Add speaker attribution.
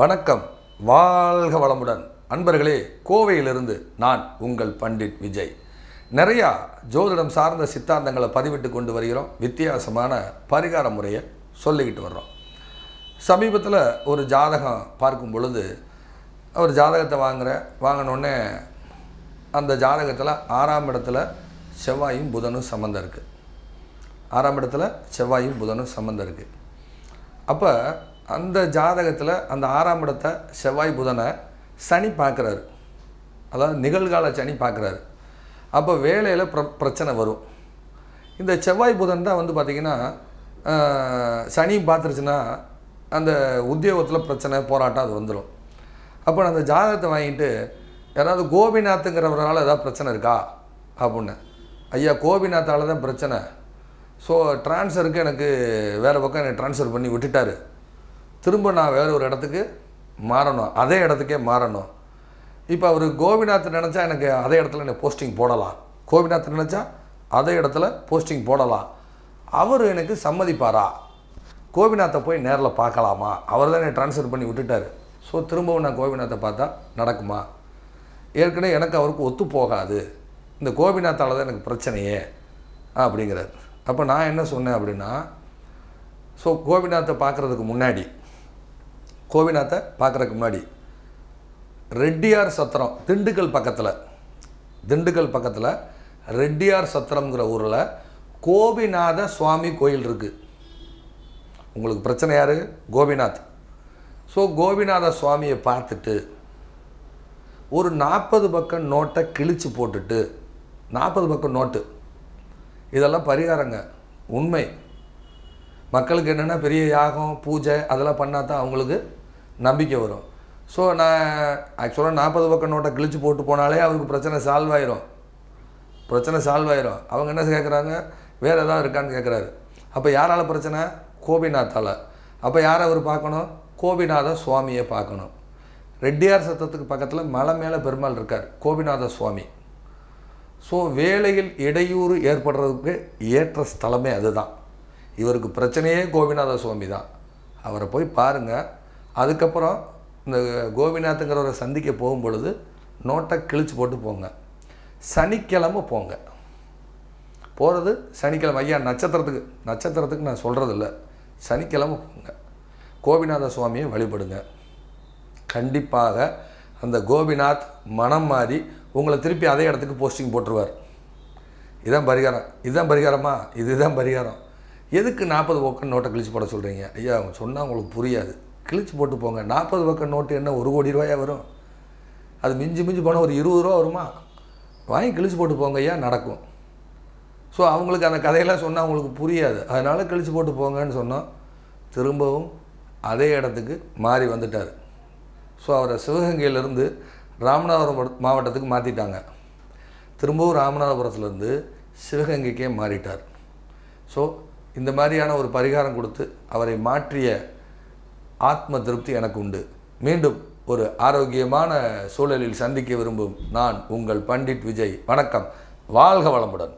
Speaker 1: வணக்கம் வாழ்க வளமுடன் அன்பர்களே கோவையிலிருந்து நான் உங்கள் பண்டிட் விஜய் நிறையா ஜோதிடம் சார்ந்த சித்தாந்தங்களை பதிவிட்டு கொண்டு வருகிறோம் வித்தியாசமான பரிகார முறையை சொல்லிக்கிட்டு வர்றோம் சமீபத்தில் ஒரு ஜாதகம் பார்க்கும் பொழுது ஒரு ஜாதகத்தை வாங்குகிற வாங்கினோடனே அந்த ஜாதகத்தில் ஆறாம் இடத்துல செவ்வாயும் புதனும் சம்மந்தம் இருக்குது ஆறாம் இடத்துல செவ்வாயும் புதனும் சம்மந்தம் இருக்குது அப்போ அந்த ஜாதகத்தில் அந்த ஆறாம் இடத்தை செவ்வாய் புதனை சனி பார்க்குறாரு அதாவது நிகழ்கால சனி பார்க்குறாரு அப்போ வேலையில் ப்ர பிரச்சனை வரும் இந்த செவ்வாய் புதன் தான் வந்து பார்த்திங்கன்னா சனி பார்த்துருச்சுன்னா அந்த உத்தியோகத்தில் பிரச்சனை போராட்டம் அது வந்துடும் அப்போ அந்த ஜாதகத்தை வாங்கிட்டு யாராவது கோபிநாத்துங்கிறவரால் ஏதாவது பிரச்சனை இருக்கா அப்படின்னு ஐயா கோபிநாத்தால் தான் பிரச்சனை ஸோ டிரான்ஸ்ஃபருக்கு எனக்கு வேறு பக்கம் எனக்கு ட்ரான்ஸ்ஃபர் பண்ணி விட்டுட்டார் திரும்ப நான் வேறு ஒரு இடத்துக்கு மாறணும் அதே இடத்துக்கே மாறணும் இப்போ அவர் கோபிநாத் நினச்சா எனக்கு அதே இடத்துல எனக்கு போஸ்டிங் போடலாம் கோபிநாத் நினச்சா அதே இடத்துல போஸ்டிங் போடலாம் அவர் எனக்கு சம்மதிப்பாரா கோபிநாத்தை போய் நேரில் பார்க்கலாமா அவர் தான் என்னை ட்ரான்ஸ்ஃபர் பண்ணி விட்டுட்டார் ஸோ திரும்பவும் நான் கோபிநாத்தை பார்த்தா நடக்குமா ஏற்கனவே எனக்கு அவருக்கு ஒத்து போகாது இந்த கோபிநாத்தால் தான் எனக்கு பிரச்சனையே அப்படிங்கிறார் அப்போ நான் என்ன சொன்னேன் அப்படின்னா ஸோ கோபிநாத்தை பார்க்குறதுக்கு முன்னாடி கோவிநாத்தை பார்க்குறக்கு முன்னாடி ரெட்டியார் சத்திரம் திண்டுக்கல் பக்கத்தில் திண்டுக்கல் பக்கத்தில் ரெட்டியார் சத்திரம்ங்கிற ஊரில் கோபிநாத சுவாமி கோயில் இருக்குது உங்களுக்கு பிரச்சனை யார் கோபிநாத் ஸோ கோபிநாத சுவாமியை பார்த்துட்டு ஒரு நாற்பது பக்கம் நோட்டை கிழித்து போட்டுட்டு நாற்பது பக்கம் நோட்டு இதெல்லாம் பரிகாரங்க உண்மை மக்களுக்கு என்னென்னா பெரிய யாகம் பூஜை அதெல்லாம் பண்ணால் தான் அவங்களுக்கு நம்பிக்கை வரும் ஸோ நான் ஆக்சுவலாக நாற்பது பக்கம் நோட்டை கிழிச்சு போட்டு போனாலே அவருக்கு பிரச்சனை சால்வ் ஆயிரும் பிரச்சனை சால்வ் ஆயிரும் அவங்க என்ன கேட்குறாங்க வேறு எதாவது இருக்கான்னு கேட்குறாரு அப்போ யாரால் பிரச்சனை கோபிநாத்தால் அப்போ யாரை அவர் பார்க்கணும் கோபிநாத சுவாமியை பார்க்கணும் ரெட்டியார் சத்தத்துக்கு பக்கத்தில் மலை மேலே பெருமாள் இருக்கார் கோபிநாத சுவாமி ஸோ வேலையில் இடையூறு ஏற்படுறதுக்கு ஏற்ற ஸ்தலமே அதுதான் இவருக்கு பிரச்சனையே கோபிநாத சுவாமி தான் அவரை போய் பாருங்கள் அதுக்கப்புறம் இந்த கோபிநாத்ங்கிறவரை சந்திக்க போகும் பொழுது நோட்டை கிழிச்சு போட்டு போங்க சனிக்கிழமை போங்க போகிறது சனிக்கிழமை ஐயா நட்சத்திரத்துக்கு நட்சத்திரத்துக்கு நான் சொல்கிறதில்ல சனிக்கிழமை போங்க கோபிநாத சுவாமியை வழிபடுங்க கண்டிப்பாக அந்த கோபிநாத் மனம் மாறி உங்களை திருப்பி அதே இடத்துக்கு போஸ்டிங் போட்டுருவார் இதுதான் பரிகாரம் இதுதான் பரிகாரமா இதுதான் பரிகாரம் எதுக்கு நாற்பது பக்கம் நோட்டை கழிச்சு போட சொல்கிறீங்க ஐயா அவங்க சொன்னால் உங்களுக்கு புரியாது கிழிச்சு போட்டு போங்க நாற்பது பக்கம் நோட்டு என்ன ஒரு கோடி ரூபாயாக வரும் அது மிஞ்சி மிஞ்சி போனால் ஒரு இருபது ரூபா வருமா வாங்கி கிழிச்சு போட்டு போங்க ஐயா நடக்கும் ஸோ அவங்களுக்கு அந்த கதையெல்லாம் சொன்னால் அவங்களுக்கு புரியாது அதனால் கிழிச்சு போட்டு போங்கன்னு சொன்னோம் திரும்பவும் அதே இடத்துக்கு மாறி வந்துட்டார் ஸோ அவரை சிவகங்கையிலேருந்து ராமநாதபுரம் மாவட்டத்துக்கு மாற்றிட்டாங்க திரும்பவும் ராமநாதபுரத்துலேருந்து சிவகங்கைக்கே மாறிட்டார் ஸோ இந்த மாதிரியான ஒரு பரிகாரம் கொடுத்து அவரை மாற்றிய ஆத்ம திருப்தி எனக்கு உண்டு மீண்டும் ஒரு ஆரோக்கியமான சூழலில் சந்திக்க விரும்பும் நான் உங்கள் பண்டிட் விஜய் வணக்கம் வாழ்க வளமுடன்